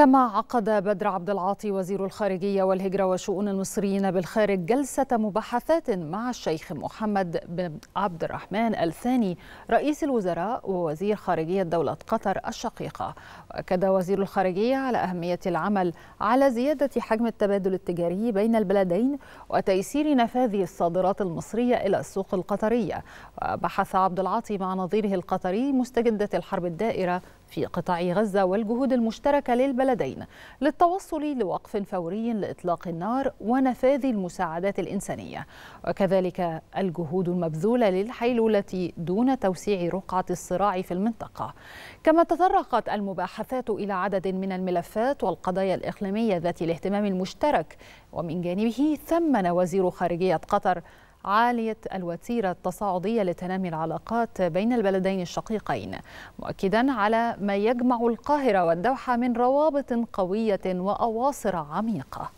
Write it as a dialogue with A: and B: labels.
A: كما عقد بدر عبد العاطي وزير الخارجية والهجرة وشؤون المصريين بالخارج جلسة مباحثات مع الشيخ محمد بن عبد الرحمن الثاني رئيس الوزراء ووزير خارجية دولة قطر الشقيقة وأكد وزير الخارجية على أهمية العمل على زيادة حجم التبادل التجاري بين البلدين وتيسير نفاذ الصادرات المصرية إلى السوق القطرية وبحث عبد العاطي مع نظيره القطري مستجدة الحرب الدائرة في قطاع غزة والجهود المشتركة للبلدين البلدين للتوصل لوقف فوري لإطلاق النار ونفاذ المساعدات الإنسانية وكذلك الجهود المبذولة للحيلولة دون توسيع رقعة الصراع في المنطقة كما تطرقت المباحثات إلى عدد من الملفات والقضايا الإقليمية ذات الاهتمام المشترك ومن جانبه ثمن وزير خارجية قطر عالية الوتيرة التصاعدية لتنامي العلاقات بين البلدين الشقيقين مؤكدا على ما يجمع القاهرة والدوحة من روابط قوية وأواصر عميقة